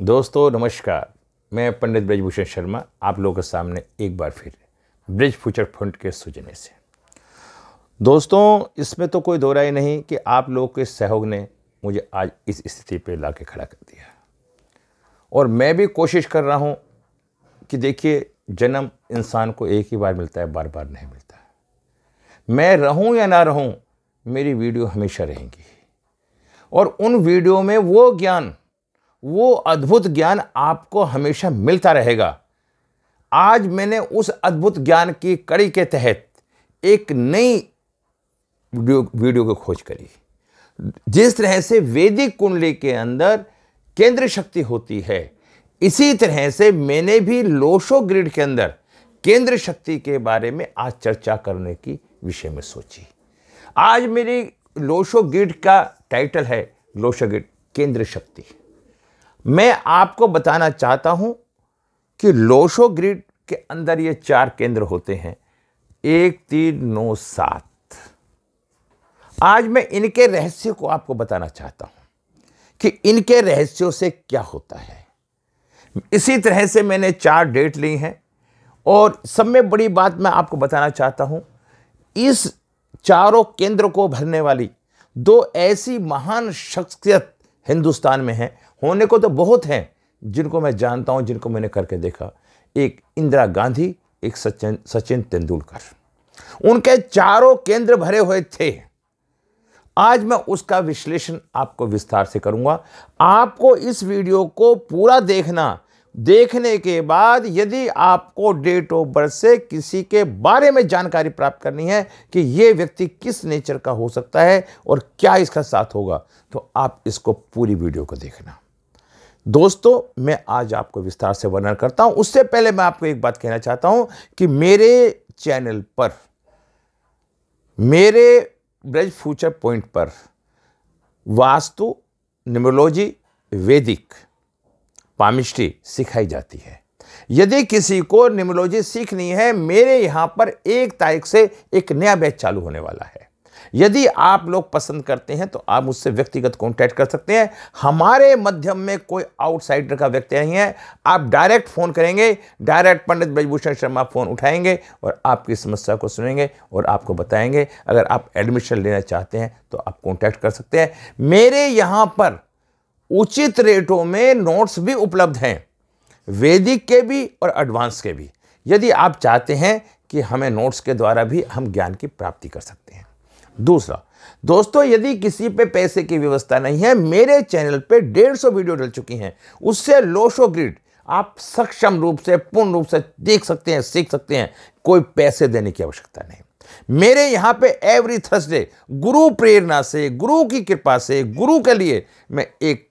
दोस्तों नमस्कार मैं पंडित ब्रजभूषण शर्मा आप लोगों के सामने एक बार फिर ब्रिज फ्यूचर फंड के सूझने से दोस्तों इसमें तो कोई दो राय नहीं कि आप लोगों के सहयोग ने मुझे आज इस स्थिति पे ला के खड़ा कर दिया और मैं भी कोशिश कर रहा हूँ कि देखिए जन्म इंसान को एक ही बार मिलता है बार बार नहीं मिलता मैं रहूँ या ना रहूँ मेरी वीडियो हमेशा रहेंगी और उन वीडियो में वो ज्ञान वो अद्भुत ज्ञान आपको हमेशा मिलता रहेगा आज मैंने उस अद्भुत ज्ञान की कड़ी के तहत एक नई वीडियो वीडियो की खोज करी जिस तरह से वैदिक कुंडली के अंदर केंद्र शक्ति होती है इसी तरह से मैंने भी लोशो ग्रिड के अंदर केंद्र शक्ति के बारे में आज चर्चा करने की विषय में सोची आज मेरी लोशो ग्रिड का टाइटल है लोशो ग्रिड केंद्र शक्ति मैं आपको बताना चाहता हूं कि लोशो ग्रिड के अंदर ये चार केंद्र होते हैं एक तीन नौ सात आज मैं इनके रहस्य को आपको बताना चाहता हूं कि इनके रहस्यों से क्या होता है इसी तरह से मैंने चार डेट ली हैं और सब में बड़ी बात मैं आपको बताना चाहता हूं इस चारों केंद्र को भरने वाली दो ऐसी महान शख्सियत हिंदुस्तान में हैं होने को तो बहुत हैं जिनको मैं जानता हूँ जिनको मैंने करके देखा एक इंदिरा गांधी एक सचिन सचिन तेंदुलकर उनके चारों केंद्र भरे हुए थे आज मैं उसका विश्लेषण आपको विस्तार से करूंगा आपको इस वीडियो को पूरा देखना देखने के बाद यदि आपको डेट ऑफ बर्थ से किसी के बारे में जानकारी प्राप्त करनी है कि ये व्यक्ति किस नेचर का हो सकता है और क्या इसका साथ होगा तो आप इसको पूरी वीडियो को देखना दोस्तों मैं आज आपको विस्तार से वर्णन करता हूं उससे पहले मैं आपको एक बात कहना चाहता हूं कि मेरे चैनल पर मेरे ब्रज फ्यूचर पॉइंट पर वास्तु न्यूमोलॉजी वैदिक पामिस्ट्री सिखाई जाती है यदि किसी को निमोलॉजी सीखनी है मेरे यहाँ पर एक तारीख से एक नया बैच चालू होने वाला है यदि आप लोग पसंद करते हैं तो आप मुझसे व्यक्तिगत कॉन्टैक्ट कर सकते हैं हमारे मध्यम में कोई आउटसाइडर का व्यक्ति नहीं है आप डायरेक्ट फ़ोन करेंगे डायरेक्ट पंडित ब्रजभूषण शर्मा फ़ोन उठाएंगे और आपकी समस्या को सुनेंगे और आपको बताएंगे अगर आप एडमिशन लेना चाहते हैं तो आप कॉन्टैक्ट कर सकते हैं मेरे यहाँ पर उचित रेटों में नोट्स भी उपलब्ध हैं वैदिक के भी और एडवांस के भी यदि आप चाहते हैं कि हमें नोट्स के द्वारा भी हम ज्ञान की प्राप्ति कर सकते हैं दूसरा दोस्तों यदि किसी पे पैसे की व्यवस्था नहीं है मेरे चैनल पे डेढ़ सौ वीडियो डल चुकी हैं उससे लोशो ग्रिड आप सक्षम रूप से पूर्ण रूप से देख सकते हैं सीख सकते हैं कोई पैसे देने की आवश्यकता नहीं मेरे यहाँ पे एवरी थर्सडे गुरु प्रेरणा से गुरु की कृपा से गुरु के लिए मैं एक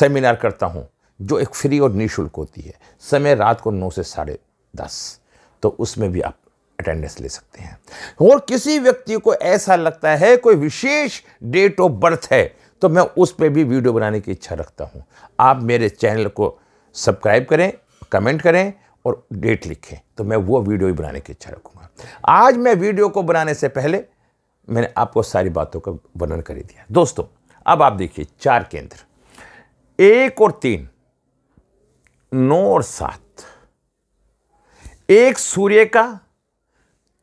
सेमिनार करता हूँ जो एक फ्री और निःशुल्क होती है समय रात को नौ से साढ़े दस तो उसमें भी आप अटेंडेंस ले सकते हैं और किसी व्यक्ति को ऐसा लगता है कोई विशेष डेट ऑफ बर्थ है तो मैं उस पर भी वीडियो बनाने की इच्छा रखता हूँ आप मेरे चैनल को सब्सक्राइब करें कमेंट करें और डेट लिखें तो मैं वो वीडियो भी बनाने की इच्छा रखूँगा आज मैं वीडियो को बनाने से पहले मैंने आपको सारी बातों का वर्णन कर दिया दोस्तों अब आप देखिए चार केंद्र एक और तीन नौ और सात एक सूर्य का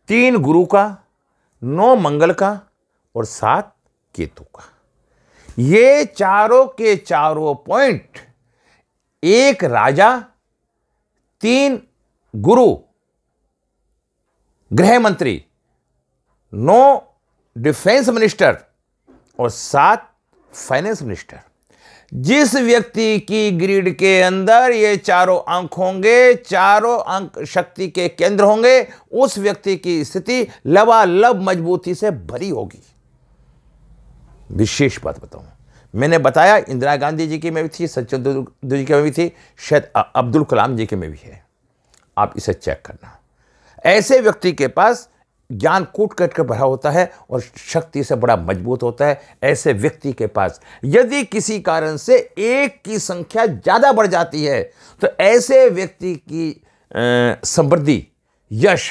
तीन गुरु का नौ मंगल का और सात केतु का ये चारों के चारों पॉइंट एक राजा तीन गुरु गृह मंत्री नौ डिफेंस मिनिस्टर और सात फाइनेंस मिनिस्टर जिस व्यक्ति की ग्रीड के अंदर ये चारों अंक होंगे चारों अंक शक्ति के केंद्र होंगे उस व्यक्ति की स्थिति लबालब मजबूती से भरी होगी विशेष बात बताऊं मैंने बताया इंदिरा गांधी जी की में भी थी सचिन जी की में भी थी शायद अब्दुल कलाम जी के में भी है आप इसे चेक करना ऐसे व्यक्ति के पास ज्ञान कूट कट कर भरा होता है और शक्ति से बड़ा मजबूत होता है ऐसे व्यक्ति के पास यदि किसी कारण से एक की संख्या ज़्यादा बढ़ जाती है तो ऐसे व्यक्ति की समृद्धि यश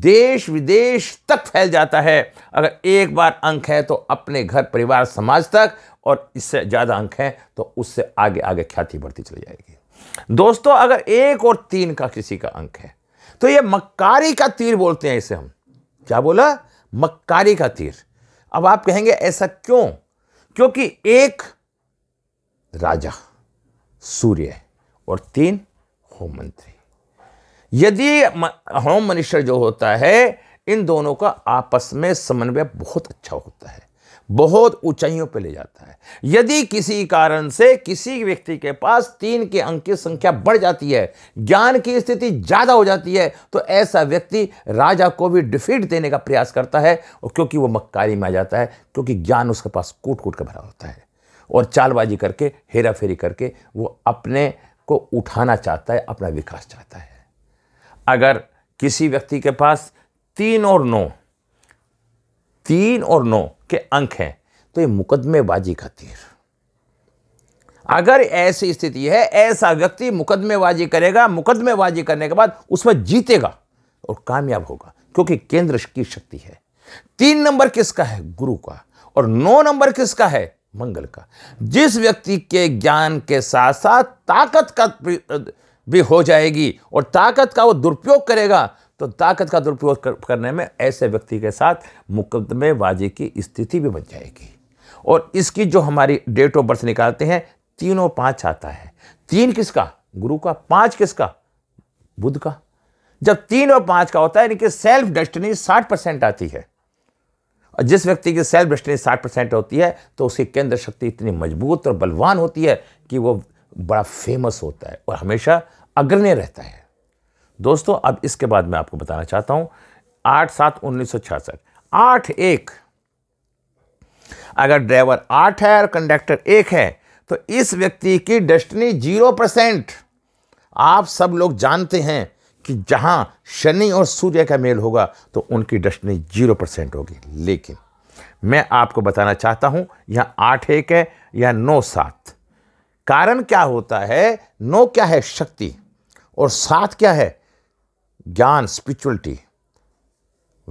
देश विदेश तक फैल जाता है अगर एक बार अंक है तो अपने घर परिवार समाज तक और इससे ज़्यादा अंक है तो उससे आगे आगे ख्याति बढ़ती चली जाएगी दोस्तों अगर एक और तीन का किसी का अंक है तो ये मक्कारी का तीर बोलते हैं इसे हम क्या बोला मक्कारी का तीर अब आप कहेंगे ऐसा क्यों क्योंकि एक राजा सूर्य और तीन होम मंत्री यदि होम मिनिस्टर जो होता है इन दोनों का आपस में समन्वय बहुत अच्छा होता है बहुत ऊंचाइयों पर ले जाता है यदि किसी कारण से किसी व्यक्ति के पास तीन के अंक की संख्या बढ़ जाती है ज्ञान की स्थिति ज़्यादा हो जाती है तो ऐसा व्यक्ति राजा को भी डिफीट देने का प्रयास करता है और क्योंकि वो मक्कारी में आ जाता है क्योंकि ज्ञान उसके पास कूट कूट कर भरा होता है और चालबाजी करके हेरा फेरी करके वो अपने को उठाना चाहता है अपना विकास चाहता है अगर किसी व्यक्ति के पास तीन और नौ तीन और नौ के अंक हैं तो ये मुकदमेबाजी का तीर अगर ऐसी स्थिति है ऐसा व्यक्ति मुकदमेबाजी करेगा मुकदमेबाजी करने के बाद उसमें जीतेगा और कामयाब होगा क्योंकि केंद्र की शक्ति है तीन नंबर किसका है गुरु का और नौ नंबर किसका है मंगल का जिस व्यक्ति के ज्ञान के साथ साथ ताकत का भी हो जाएगी और ताकत का वो दुरुपयोग करेगा तो ताकत का दुरुपयोग करने में ऐसे व्यक्ति के साथ मुकदमेबाजी की स्थिति भी बन जाएगी और इसकी जो हमारी डेट ऑफ बर्थ निकालते हैं तीनों पाँच आता है तीन किसका गुरु का पाँच किसका बुद्ध का जब तीन और पाँच का होता है यानी कि सेल्फ डेस्टिनी साठ परसेंट आती है और जिस व्यक्ति की सेल्फ डेस्टिनी साठ परसेंट होती है तो उसकी केंद्र शक्ति इतनी मजबूत और बलवान होती है कि वो बड़ा फेमस होता है और हमेशा अग्रण्य रहता है दोस्तों अब इसके बाद मैं आपको बताना चाहता हूं आठ सात उन्नीस सौ छियासठ आठ एक अगर ड्राइवर आठ है और कंडक्टर एक है तो इस व्यक्ति की डेस्टनी जीरो परसेंट आप सब लोग जानते हैं कि जहां शनि और सूर्य का मेल होगा तो उनकी डेस्टनी जीरो परसेंट होगी लेकिन मैं आपको बताना चाहता हूं यह आठ एक है या नौ सात कारण क्या होता है नौ क्या है शक्ति और सात क्या है ज्ञान स्पिरिचुअलिटी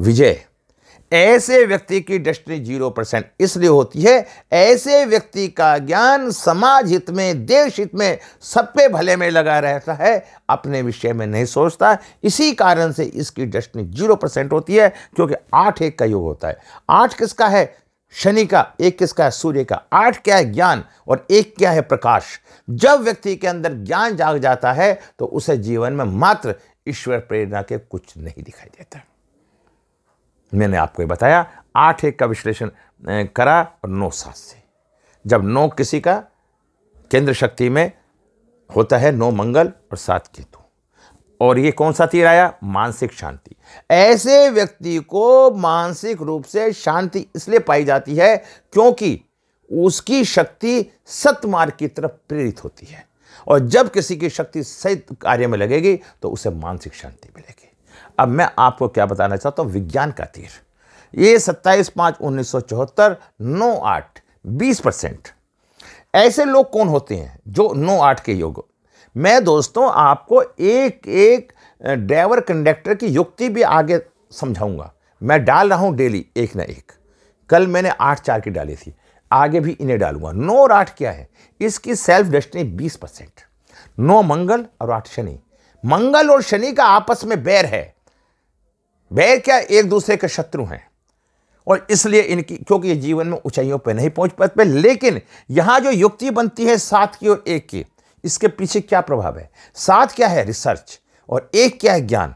विजय ऐसे व्यक्ति की डेस्टिनी जीरो परसेंट इसलिए होती है ऐसे व्यक्ति का ज्ञान समाज हित में देश हित में सब पे भले में लगा रहता है अपने विषय में नहीं सोचता इसी कारण से इसकी डेस्टिनी जीरो परसेंट होती है क्योंकि आठ एक का योग होता है आठ किसका है शनि का एक किसका है सूर्य का आठ क्या है ज्ञान और एक क्या है प्रकाश जब व्यक्ति के अंदर ज्ञान जाग जाता है तो उसे जीवन में मात्र ईश्वर प्रेरणा के कुछ नहीं दिखाई देता मैंने आपको ये बताया आठ एक का विश्लेषण करा और नौ सात से जब नौ किसी का केंद्र शक्ति में होता है नौ मंगल और सात केतु और ये कौन सा तीर आया मानसिक शांति ऐसे व्यक्ति को मानसिक रूप से शांति इसलिए पाई जाती है क्योंकि उसकी शक्ति सतमार्ग की तरफ प्रेरित होती है और जब किसी की शक्ति सही कार्य में लगेगी तो उसे मानसिक शांति मिलेगी अब मैं आपको क्या बताना चाहता हूँ विज्ञान का तीर ये सत्ताईस पाँच उन्नीस सौ चौहत्तर नौ आठ बीस परसेंट ऐसे लोग कौन होते हैं जो नौ आठ के योग मैं दोस्तों आपको एक एक ड्राइवर कंडक्टर की युक्ति भी आगे समझाऊंगा मैं डाल रहा हूं डेली एक ना एक कल मैंने आठ चार की डाली थी आगे भी इन्हें डालूंगा नौ और आठ क्या है इसकी सेल्फ डेस्टिनी बीस परसेंट नौ मंगल और आठ शनि मंगल और शनि का आपस में बैर है बैर क्या एक दूसरे के शत्रु हैं और इसलिए इनकी क्योंकि ये जीवन में ऊंचाइयों पर नहीं पहुंच पाते लेकिन यहां जो युक्ति बनती है सात की और एक की इसके पीछे क्या प्रभाव है सात क्या है रिसर्च और एक क्या है ज्ञान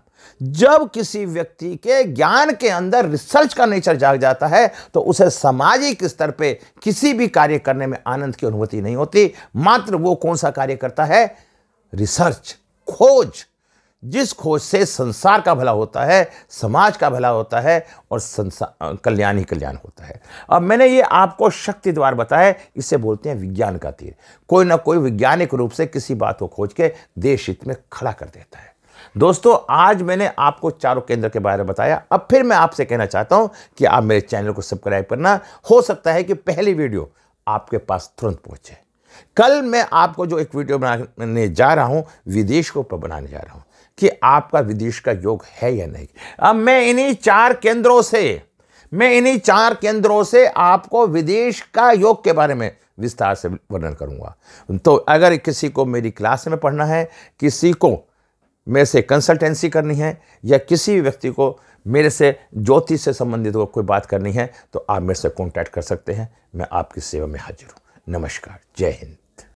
जब किसी व्यक्ति के ज्ञान के अंदर रिसर्च का नेचर जाग जाता है तो उसे सामाजिक स्तर पे किसी भी कार्य करने में आनंद की अनुभूति नहीं होती मात्र वो कौन सा कार्य करता है रिसर्च खोज जिस खोज से संसार का भला होता है समाज का भला होता है और संसार कल्याण ही कल्याण होता है अब मैंने ये आपको शक्ति द्वार बताया इसे बोलते हैं विज्ञान का तीर कोई ना कोई वैज्ञानिक रूप से किसी बात को खोज के देश हित में खड़ा कर देता है दोस्तों आज मैंने आपको चारों केंद्र के बारे में बताया अब फिर मैं आपसे कहना चाहता हूं कि आप मेरे चैनल को सब्सक्राइब करना हो सकता है कि पहली वीडियो आपके पास तुरंत पहुंचे कल मैं आपको जो एक वीडियो बनाने जा रहा हूं विदेश को पर बनाने जा रहा हूं कि आपका विदेश का योग है या नहीं अब मैं इन्हीं चार केंद्रों से मैं इन्हीं चार केंद्रों से आपको विदेश का योग के बारे में विस्तार से वर्णन करूंगा तो अगर किसी को मेरी क्लास में पढ़ना है किसी को मेरे से कंसल्टेंसी करनी है या किसी भी व्यक्ति को मेरे से ज्योतिष से संबंधित को कोई बात करनी है तो आप मेरे से कॉन्टैक्ट कर सकते हैं मैं आपकी सेवा में हाजिर हूँ नमस्कार जय हिंद